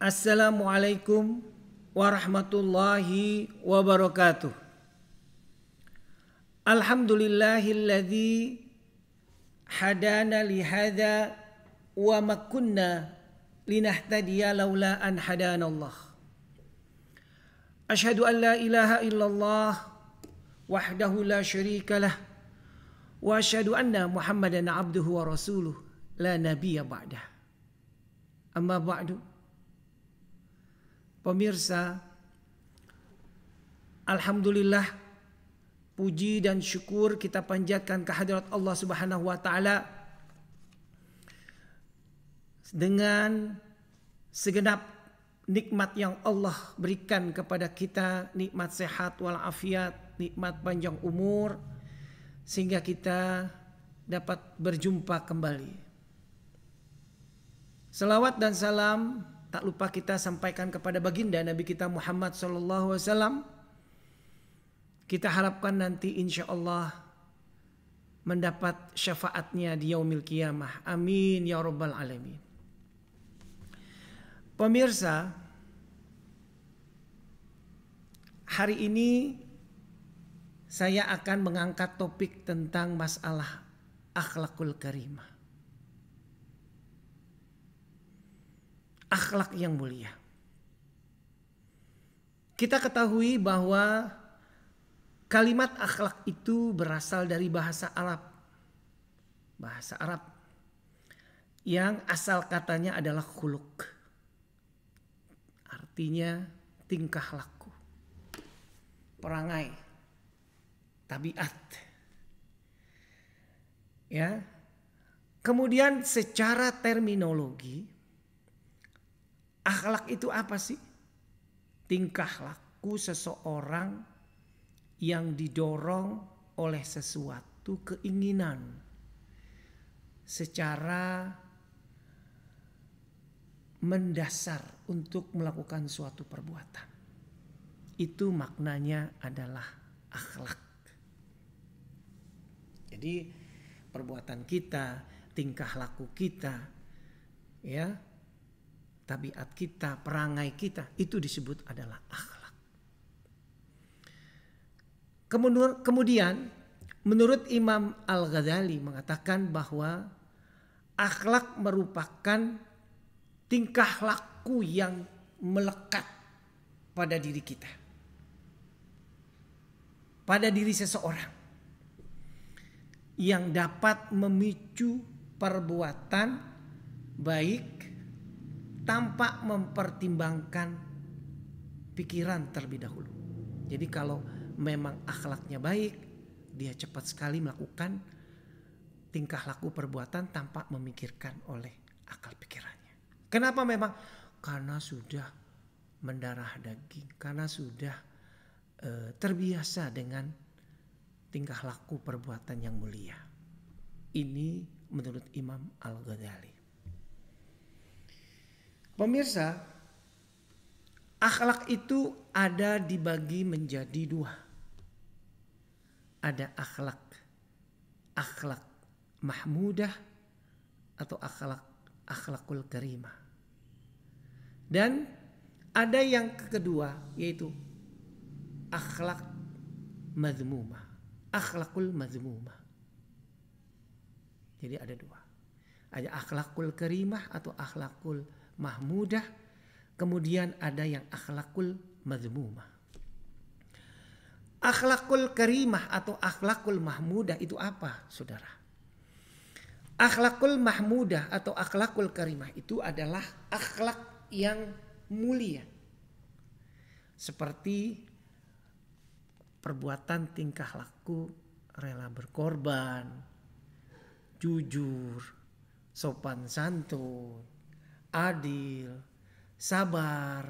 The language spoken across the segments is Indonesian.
Assalamualaikum warahmatullahi wabarakatuh. Alhamdulillahilladzi hadana lihada wa makunna linahtadiya laula an hadana Allah. Ashhadu an la ilaha illallah wahdahu la syarika lah wa ashhadu anna Muhammadan abduhu wa rasuluh la nabiyya ba'dah. Amma ba'du. Pemirsa, alhamdulillah puji dan syukur kita panjatkan kehadirat Allah Subhanahu wa taala dengan segenap nikmat yang Allah berikan kepada kita, nikmat sehat walafiat, nikmat panjang umur sehingga kita dapat berjumpa kembali. Selawat dan salam tak lupa kita sampaikan kepada baginda Nabi kita Muhammad SAW. Kita harapkan nanti insya Allah mendapat syafaatnya di yaumil kiamah. Amin ya rabbal alamin. Pemirsa, hari ini saya akan mengangkat topik tentang masalah akhlakul karimah. akhlak yang mulia. Kita ketahui bahwa kalimat akhlak itu berasal dari bahasa Arab. Bahasa Arab yang asal katanya adalah khuluk. Artinya tingkah laku. Perangai. Tabiat. Ya. Kemudian secara terminologi Akhlak itu apa sih? Tingkah laku seseorang yang didorong oleh sesuatu keinginan secara mendasar untuk melakukan suatu perbuatan. Itu maknanya adalah akhlak. Jadi perbuatan kita, tingkah laku kita ya tabiat kita, perangai kita, itu disebut adalah akhlak. Kemudian, menurut Imam Al-Ghazali mengatakan bahwa akhlak merupakan tingkah laku yang melekat pada diri kita. Pada diri seseorang yang dapat memicu perbuatan baik tanpa mempertimbangkan pikiran terlebih dahulu. Jadi kalau memang akhlaknya baik, dia cepat sekali melakukan tingkah laku perbuatan tanpa memikirkan oleh akal pikirannya. Kenapa memang? Karena sudah mendarah daging, karena sudah e, terbiasa dengan tingkah laku perbuatan yang mulia. Ini menurut Imam Al-Ghazali. Pemirsa, akhlak itu ada dibagi menjadi dua. Ada akhlak, akhlak mahmudah atau akhlak akhlakul karimah. Dan ada yang kedua yaitu akhlak mazmumah, akhlakul mazmumah. Jadi ada dua. Ada akhlakul karimah atau akhlakul mahmudah, kemudian ada yang akhlakul mazmumah. Akhlakul karimah atau akhlakul mahmudah itu apa, saudara? Akhlakul mahmudah atau akhlakul karimah itu adalah akhlak yang mulia. Seperti perbuatan tingkah laku rela berkorban, jujur, sopan santun, adil, sabar,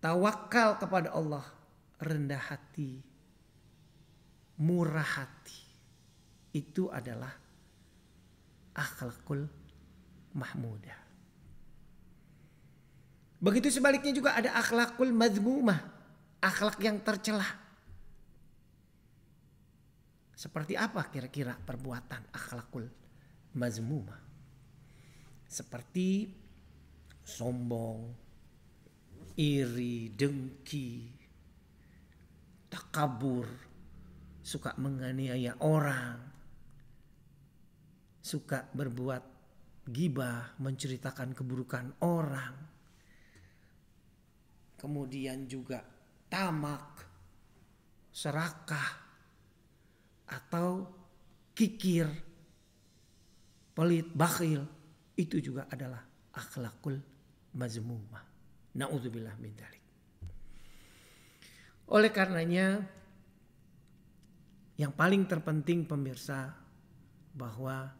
tawakal kepada Allah, rendah hati, murah hati. Itu adalah akhlakul mahmudah. Begitu sebaliknya juga ada akhlakul mazmumah, akhlak yang tercelah. Seperti apa kira-kira perbuatan akhlakul mazmumah? seperti sombong, iri, dengki, takabur, suka menganiaya orang, suka berbuat gibah, menceritakan keburukan orang, kemudian juga tamak, serakah, atau kikir, pelit, bakhil, itu juga adalah akhlakul mazmumah. Nauzubillah min dalik. Oleh karenanya yang paling terpenting pemirsa bahwa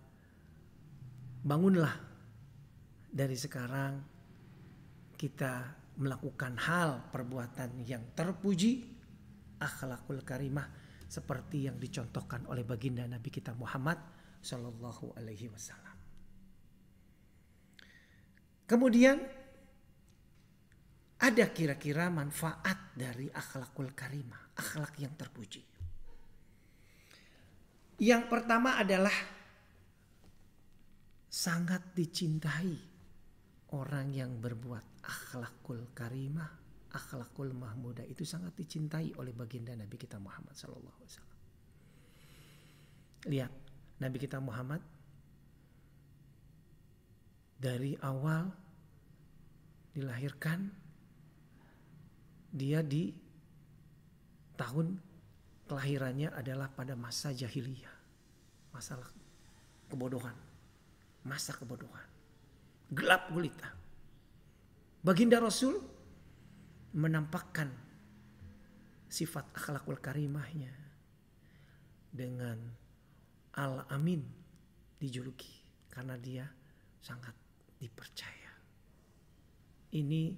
bangunlah dari sekarang kita melakukan hal perbuatan yang terpuji akhlakul karimah seperti yang dicontohkan oleh baginda Nabi kita Muhammad Shallallahu Alaihi Wasallam. Kemudian ada kira-kira manfaat dari akhlakul karimah, akhlak yang terpuji. Yang pertama adalah sangat dicintai orang yang berbuat akhlakul karimah, akhlakul mahmuda itu sangat dicintai oleh baginda Nabi kita Muhammad SAW. Lihat, Nabi kita Muhammad dari awal dilahirkan dia di tahun kelahirannya adalah pada masa jahiliyah. masa kebodohan. Masa kebodohan. Gelap gulita. Baginda Rasul menampakkan sifat akhlakul karimahnya dengan Al-Amin dijuluki karena dia sangat dipercaya ini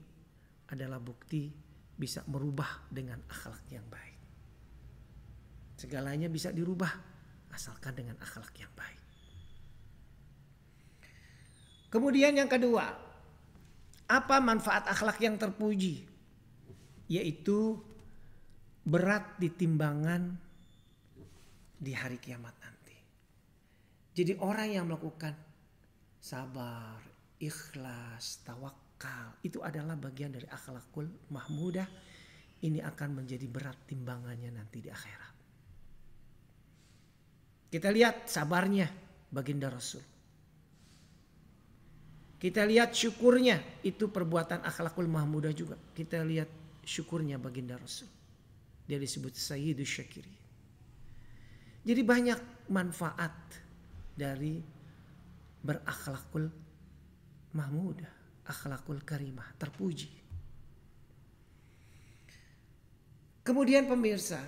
adalah bukti bisa merubah dengan akhlak yang baik. Segalanya bisa dirubah asalkan dengan akhlak yang baik. Kemudian yang kedua, apa manfaat akhlak yang terpuji? Yaitu berat di timbangan di hari kiamat nanti. Jadi orang yang melakukan sabar, ikhlas, tawakal akal Itu adalah bagian dari akhlakul mahmudah. Ini akan menjadi berat timbangannya nanti di akhirat. Kita lihat sabarnya baginda Rasul. Kita lihat syukurnya, itu perbuatan akhlakul mahmudah juga. Kita lihat syukurnya baginda Rasul. Dia disebut Sayyidus Syakiri. Jadi banyak manfaat dari berakhlakul mahmudah akhlakul karimah, terpuji. Kemudian pemirsa,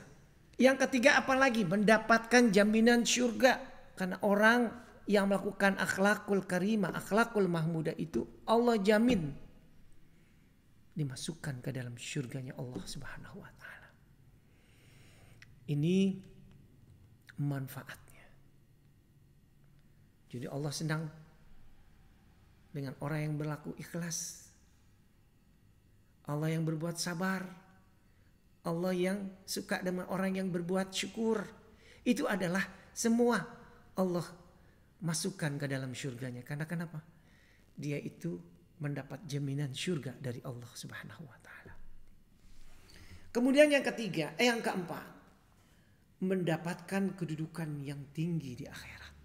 yang ketiga apalagi mendapatkan jaminan surga karena orang yang melakukan akhlakul karimah, akhlakul mahmuda itu Allah jamin dimasukkan ke dalam surganya Allah Subhanahu wa taala. Ini manfaatnya. Jadi Allah sedang dengan orang yang berlaku ikhlas. Allah yang berbuat sabar. Allah yang suka dengan orang yang berbuat syukur. Itu adalah semua Allah masukkan ke dalam syurganya. Karena kenapa? Dia itu mendapat jaminan syurga dari Allah Subhanahu wa taala. Kemudian yang ketiga, eh yang keempat, mendapatkan kedudukan yang tinggi di akhirat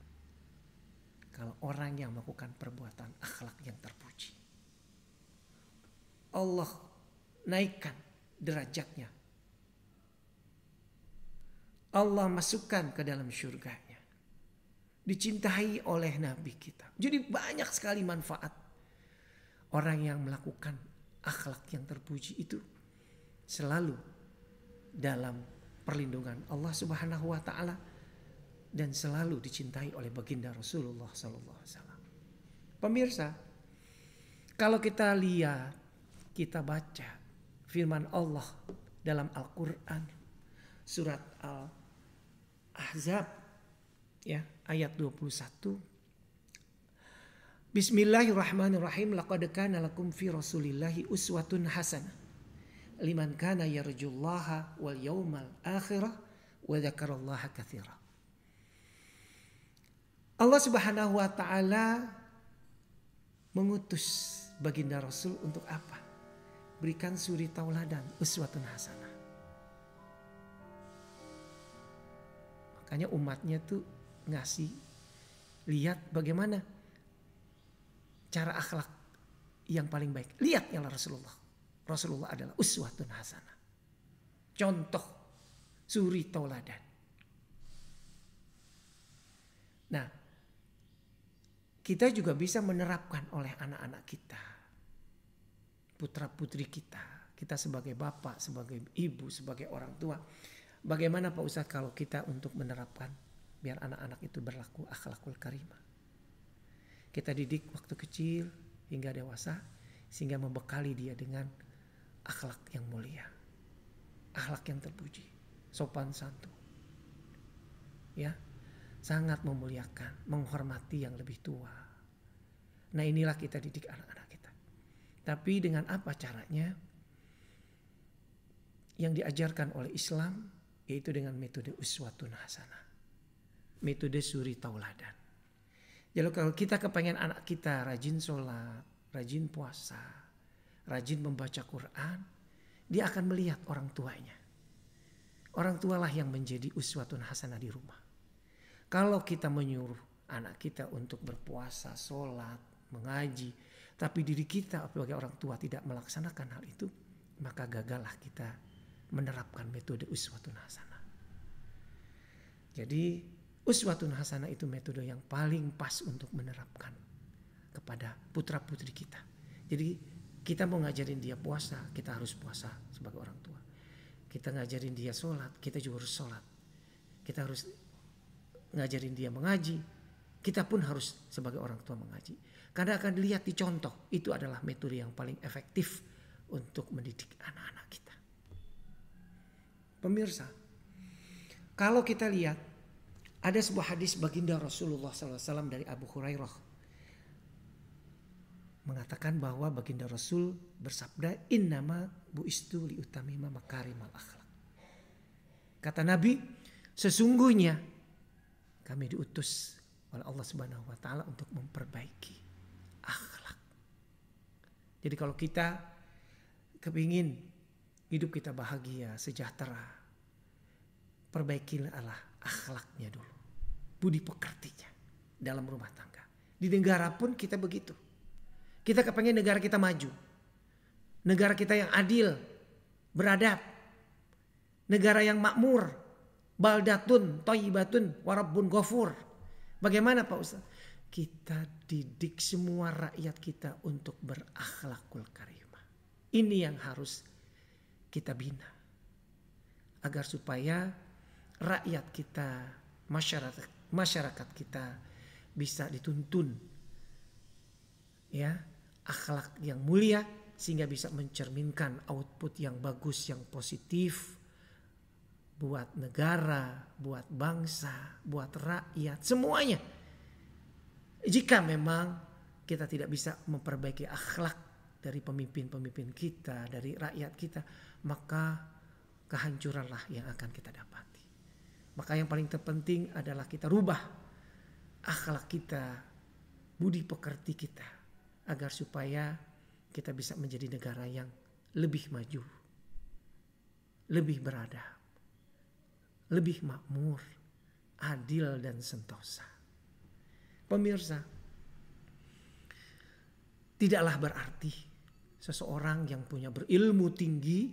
adalah orang yang melakukan perbuatan akhlak yang terpuji. Allah naikkan derajatnya. Allah masukkan ke dalam syurganya. Dicintai oleh Nabi kita. Jadi banyak sekali manfaat. Orang yang melakukan akhlak yang terpuji itu selalu dalam perlindungan Allah Subhanahu wa taala dan selalu dicintai oleh baginda Rasulullah saw. Pemirsa, kalau kita lihat, kita baca firman Allah dalam Al-Qur'an surat Al-Ahzab ya ayat 21 Bismillahirrahmanirrahim. Laqad kana lakum fi Rasulillahi uswatun hasanah liman kana yarjullaha wal yawmal akhirah wa dzakarallaha katsiran. Allah Subhanahu wa taala mengutus baginda Rasul untuk apa? Berikan suri tauladan uswatun hasanah. Makanya umatnya tuh ngasih lihat bagaimana cara akhlak yang paling baik. Lihat yang Rasulullah. Rasulullah adalah uswatun hasanah. Contoh suri tauladan. Nah, kita juga bisa menerapkan oleh anak-anak kita, putra-putri kita, kita sebagai bapak, sebagai ibu, sebagai orang tua. Bagaimana Pak Ustadz kalau kita untuk menerapkan biar anak-anak itu berlaku akhlakul karimah. Kita didik waktu kecil hingga dewasa sehingga membekali dia dengan akhlak yang mulia. Akhlak yang terpuji, sopan santun. Ya, sangat memuliakan, menghormati yang lebih tua. Nah inilah kita didik anak-anak kita. Tapi dengan apa caranya? Yang diajarkan oleh Islam yaitu dengan metode uswatun hasanah. Metode suri tauladan. Jadi kalau kita kepengen anak kita rajin sholat, rajin puasa, rajin membaca Quran, dia akan melihat orang tuanya. Orang tualah yang menjadi uswatun hasanah di rumah. Kalau kita menyuruh anak kita untuk berpuasa, sholat, mengaji, tapi diri kita sebagai orang tua tidak melaksanakan hal itu, maka gagalah kita menerapkan metode uswatun hasanah. Jadi uswatun hasanah itu metode yang paling pas untuk menerapkan kepada putra putri kita. Jadi kita mau ngajarin dia puasa, kita harus puasa sebagai orang tua. Kita ngajarin dia sholat, kita juga harus sholat. Kita harus ngajarin dia mengaji. Kita pun harus sebagai orang tua mengaji. Karena akan dilihat di contoh itu adalah metode yang paling efektif untuk mendidik anak-anak kita. Pemirsa, kalau kita lihat ada sebuah hadis baginda Rasulullah SAW dari Abu Hurairah mengatakan bahwa baginda Rasul bersabda innama buistu li utamima makarimal akhlak. Kata Nabi, sesungguhnya kami diutus oleh Allah Subhanahu wa taala untuk memperbaiki akhlak. Jadi kalau kita kepingin hidup kita bahagia, sejahtera, perbaikilah Allah akhlaknya dulu. Budi pekertinya dalam rumah tangga. Di negara pun kita begitu. Kita kepengen negara kita maju. Negara kita yang adil, beradab. Negara yang makmur, baldatun toyibatun warabun gofur. Bagaimana Pak Ustaz? Kita didik semua rakyat kita untuk berakhlakul karimah. Ini yang harus kita bina. Agar supaya rakyat kita, masyarakat, masyarakat kita bisa dituntun ya akhlak yang mulia sehingga bisa mencerminkan output yang bagus, yang positif, buat negara, buat bangsa, buat rakyat, semuanya. Jika memang kita tidak bisa memperbaiki akhlak dari pemimpin-pemimpin kita, dari rakyat kita, maka kehancuranlah yang akan kita dapati. Maka yang paling terpenting adalah kita rubah akhlak kita, budi pekerti kita, agar supaya kita bisa menjadi negara yang lebih maju, lebih beradab lebih makmur, adil dan sentosa. Pemirsa, tidaklah berarti seseorang yang punya berilmu tinggi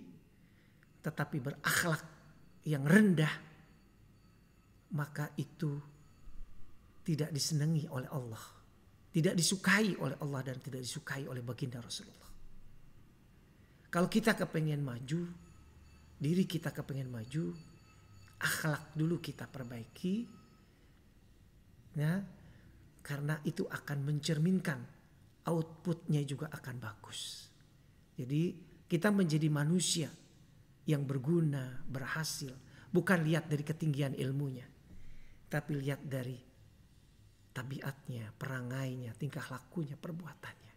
tetapi berakhlak yang rendah maka itu tidak disenangi oleh Allah, tidak disukai oleh Allah dan tidak disukai oleh baginda Rasulullah. Kalau kita kepengen maju, diri kita kepengen maju, akhlak dulu kita perbaiki ya karena itu akan mencerminkan outputnya juga akan bagus jadi kita menjadi manusia yang berguna berhasil bukan lihat dari ketinggian ilmunya tapi lihat dari tabiatnya perangainya tingkah lakunya perbuatannya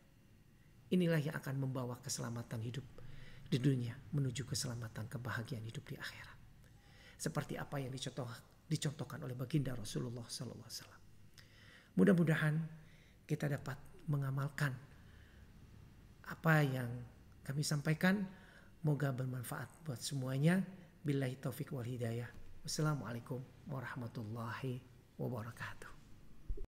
inilah yang akan membawa keselamatan hidup di dunia menuju keselamatan kebahagiaan hidup di akhirat seperti apa yang dicontoh, dicontohkan oleh baginda Rasulullah saw. Mudah-mudahan kita dapat mengamalkan apa yang kami sampaikan. Moga bermanfaat buat semuanya. Billahi taufik wal hidayah. Wassalamualaikum warahmatullahi wabarakatuh.